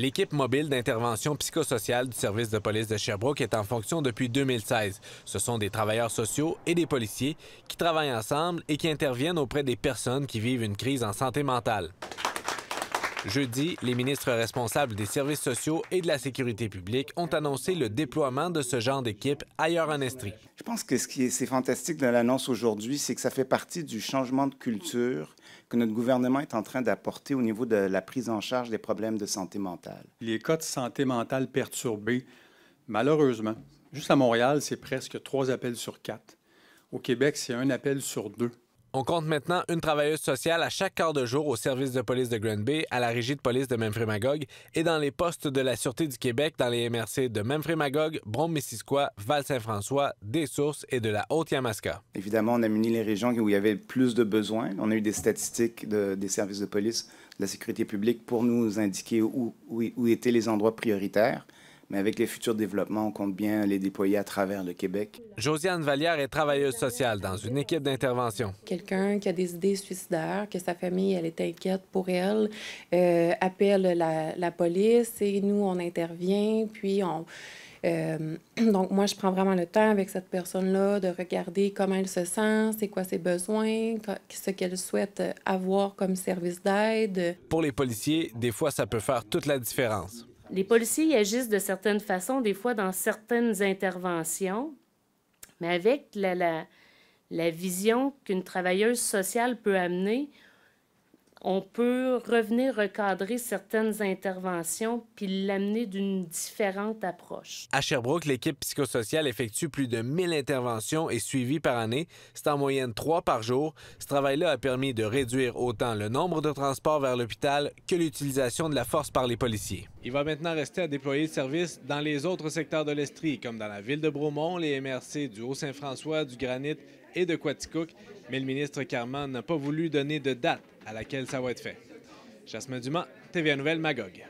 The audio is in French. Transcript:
L'équipe mobile d'intervention psychosociale du service de police de Sherbrooke est en fonction depuis 2016. Ce sont des travailleurs sociaux et des policiers qui travaillent ensemble et qui interviennent auprès des personnes qui vivent une crise en santé mentale. Jeudi, les ministres responsables des services sociaux et de la sécurité publique ont annoncé le déploiement de ce genre d'équipe ailleurs en Estrie. Je pense que ce qui est, fantastique de l'annonce aujourd'hui, c'est que ça fait partie du changement de culture que notre gouvernement est en train d'apporter au niveau de la prise en charge des problèmes de santé mentale. Les cas de santé mentale perturbés, malheureusement, juste à Montréal, c'est presque trois appels sur quatre. Au Québec, c'est un appel sur deux. On compte maintenant une travailleuse sociale à chaque quart de jour au service de police de Granby, Bay, à la régie de police de Memphremagog et dans les postes de la Sûreté du Québec dans les MRC de Memphremagog, brom missisquoi val Val-Saint-François, Des-Sources et de la Haute-Yamaska. Évidemment, on a muni les régions où il y avait plus de besoins. On a eu des statistiques des services de police, de la sécurité publique pour nous indiquer où étaient les endroits prioritaires mais avec les futurs développements, on compte bien les déployer à travers le Québec. Josiane Vallière est travailleuse sociale dans une équipe d'intervention. Quelqu'un qui a des idées suicidaires, que sa famille, elle est inquiète pour elle, euh, appelle la, police et nous, on intervient, puis on... Euh, donc, moi, je prends vraiment le temps avec cette personne-là de regarder comment elle se sent, c'est quoi ses besoins, ce qu'elle souhaite avoir comme service d'aide. Pour les policiers, des fois, ça peut faire toute la différence les policiers agissent de certaines façons, des fois dans certaines interventions, mais avec la, la vision qu'une travailleuse sociale peut amener, on peut revenir recadrer certaines interventions puis l'amener d'une différente approche. À Sherbrooke, l'équipe psychosociale effectue plus de 1000 interventions et suivies par année. C'est en moyenne trois par jour. Ce travail-là a permis de réduire autant le nombre de transports vers l'hôpital que l'utilisation de la force par les policiers. Il va maintenant rester à déployer le service dans les autres secteurs de l'Estrie, comme dans la ville de Bromont, les MRC du Haut-Saint-François, du Granit et de Quaticook, mais le ministre Carman n'a pas voulu donner de date à laquelle ça va être fait. Jasmin Dumas, TVA Nouvelle, Magog.